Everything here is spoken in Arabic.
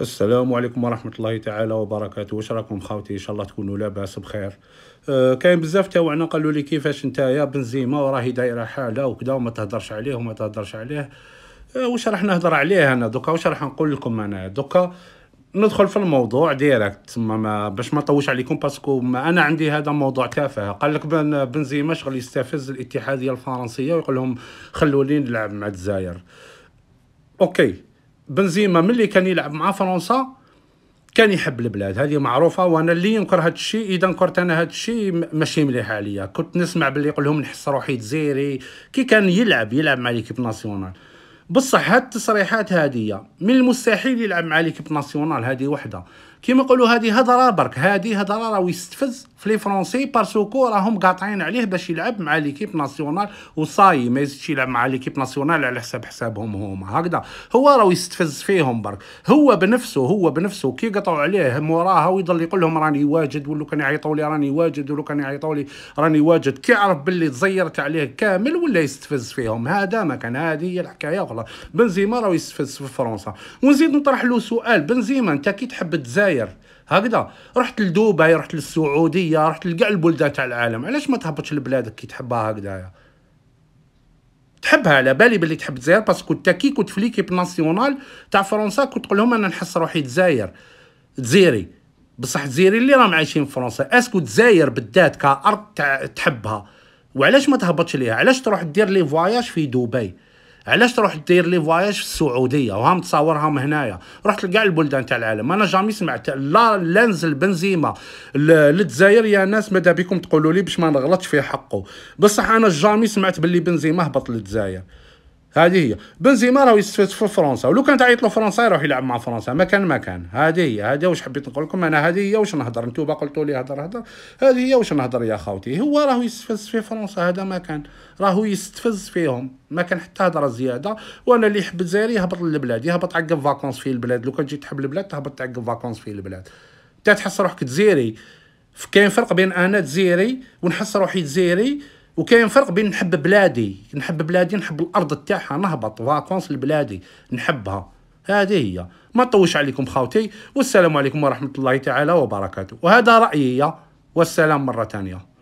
السلام عليكم ورحمة الله تعالى وبركاته واش راكم خاوتي ان شاء الله تكونوا لاباس بخير أه كاين بزاف تاوعنا قالوا لي كيفاش نتايا بنزيما وراهي دايره حاله وكذا وما تهدرش عليه وما تهدرش عليه أه واش راح نهضر عليه انا دوكا واش راح نقول لكم انا دوكا ندخل في الموضوع ديريكت تما ما باش ما نطوش عليكم باسكو ما انا عندي هذا موضوع تافه قال لك بن بنزيما شغل يستفز الاتحاديه الفرنسيه ويقول لهم خلوني نلعب مع الجزائر اوكي بنزيما ملي كان يلعب مع فرنسا كان يحب البلاد هذه معروفه وانا اللي ينكر هذا الشيء اذا نكرت انا هذا الشيء ماشي مليح عليا كنت نسمع باللي يقول لهم نحس روحي تزيري كي كان يلعب يلعب مع ليكيب ناسيونال بصح هاد التصريحات هادية من المستحيل يلعب مع ليكيب ناسيونال هذه وحده كيما نقولوا هذه هضره برك هذه هضره راهو يستفز في لي فرونسي بارسكو راهم قاطعين عليه باش يلعب مع ليكيب ناسيونال وصاي ما يزيدش يلعب مع ليكيب ناسيونال على حساب حسابهم هما هكذا هو راهو يستفز فيهم برك هو بنفسه هو بنفسه كي قطعوا عليه موراها ويضل يقول لهم راني واجد ولو كان يعيطوا لي راني واجد ولو كان يعيطوا لي راني واجد كي عرف باللي تزيرت عليه كامل ولا يستفز فيهم هذا ما كان هذه هي الحكايه اخرى بنزيما راهو يستفز في فرنسا ونزيد نطرح له سؤال بنزيما انت كي تحب تزاير الجزائر هكذا رحت لدبي رحت للسعوديه رحت لكاع البلدان تاع العالم علاش ما تهبطش لبلادك كي تحبها هكذايا تحبها على بالي بلي تحب الجزائر باسكو انت كي كنت في ليكيب ناسيونال تاع فرنسا كنت تقول لهم انا نحس روحي جزائر جزيري بصح تزيري اللي راهم عايشين في فرنسا اسكو تزاير بالذات كارض تحبها وعلاش ما تهبطش ليها علاش تروح دير لي فواياج في دبي علاش تروح دير لي فواياج في السعوديه وهم تصورهم هنايا رحت لكاع البلدان تاع العالم انا جامي سمعت لا لنز البنزيما للجزائر يا ناس ماذا بكم تقولوا لي باش ما نغلطش في حقه بصح انا جامي سمعت باللي بنزيما هبط للجزائر هذه هي بنزيما راه يستفاد في فرنسا ولو كان تعيط له فرنسا يروح يلعب مع فرنسا ما كان ما كان هذه هي هذا واش حبيت نقول لكم انا هذه هي واش نهضر نتوما قلتوا لي هضر هضر هذه هي واش نهضر يا خاوتي هو راه يستفز في فرنسا هذا كان راهو يستفز فيهم ما كان حتى هضره زياده وانا اللي يحب الجزائري يهبط للبلاد يهبط عقب فاكونس في البلاد لو كان جيت تحب البلاد تهبط عقب فاكونس في البلاد انت تحس روحك تزيري كاين فرق بين انا تزيري ونحس روحي تزيري وكاين فرق بين نحب بلادي نحب بلادي نحب الارض تاعها نهبط فاكونس لبلادي نحبها هذه هي ما طوش عليكم خاوتي والسلام عليكم ورحمه الله تعالى وبركاته وهذا رايي والسلام مره ثانيه